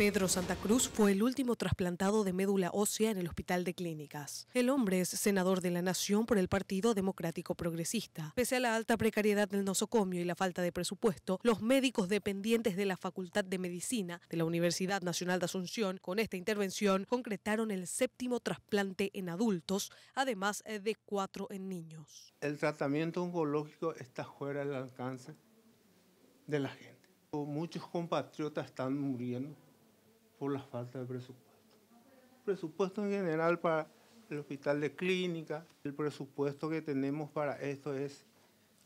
Pedro Santa Cruz fue el último trasplantado de médula ósea en el Hospital de Clínicas. El hombre es senador de la Nación por el Partido Democrático Progresista. Pese a la alta precariedad del nosocomio y la falta de presupuesto, los médicos dependientes de la Facultad de Medicina de la Universidad Nacional de Asunción, con esta intervención, concretaron el séptimo trasplante en adultos, además eh, de cuatro en niños. El tratamiento oncológico está fuera del alcance de la gente. Muchos compatriotas están muriendo por la falta de presupuesto. Presupuesto en general para el hospital de clínica, el presupuesto que tenemos para esto es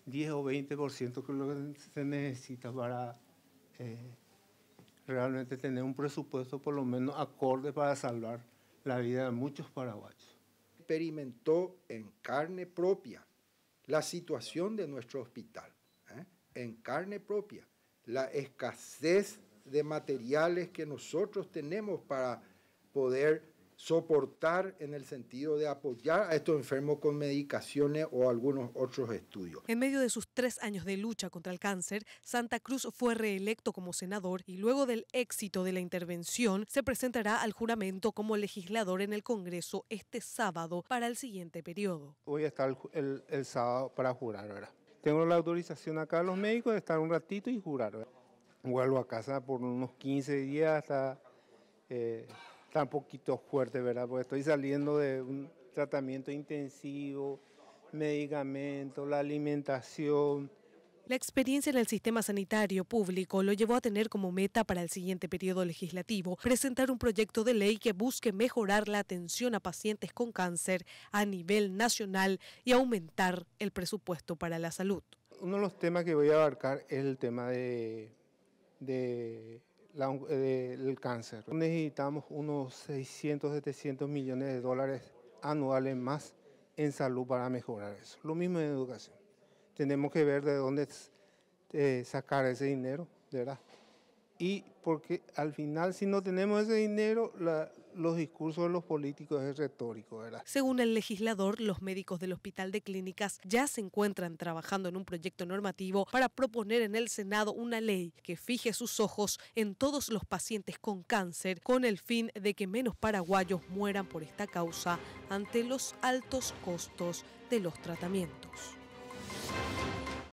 10 o 20% que es lo que se necesita para eh, realmente tener un presupuesto por lo menos acorde para salvar la vida de muchos paraguayos. Experimentó en carne propia la situación de nuestro hospital, ¿eh? en carne propia, la escasez de materiales que nosotros tenemos para poder soportar en el sentido de apoyar a estos enfermos con medicaciones o algunos otros estudios. En medio de sus tres años de lucha contra el cáncer, Santa Cruz fue reelecto como senador y luego del éxito de la intervención se presentará al juramento como legislador en el Congreso este sábado para el siguiente periodo. Voy a estar el, sábado para jurar, ¿verdad? Tengo la autorización acá de los médicos de estar un ratito y jurar, ¿verdad? vuelvo a casa por unos 15 días, eh, está, eh, un poquito fuerte, ¿verdad? Porque estoy saliendo de un tratamiento intensivo, medicamentos, la alimentación. La experiencia en el sistema sanitario público lo llevó a tener como meta para el siguiente periodo legislativo presentar un proyecto de ley que busque mejorar la atención a pacientes con cáncer a nivel nacional y aumentar el presupuesto para la salud. Uno de los temas que voy a abarcar es el tema de de eh, del cáncer. Necesitamos unos 600, 700 millones de dólares anuales más en salud para mejorar eso. Lo mismo en educación. Tenemos que ver de dónde eh, sacar ese dinero, verdad y porque al final si no tenemos ese dinero, los discursos de los políticos es retórico, ¿verdad? Según el legislador, los médicos del Hospital de Clínicas ya se encuentran trabajando en un proyecto normativo para proponer en el Senado una ley que fije sus ojos en todos los pacientes con cáncer con el fin de que menos paraguayos mueran por esta causa ante los altos costos de los tratamientos.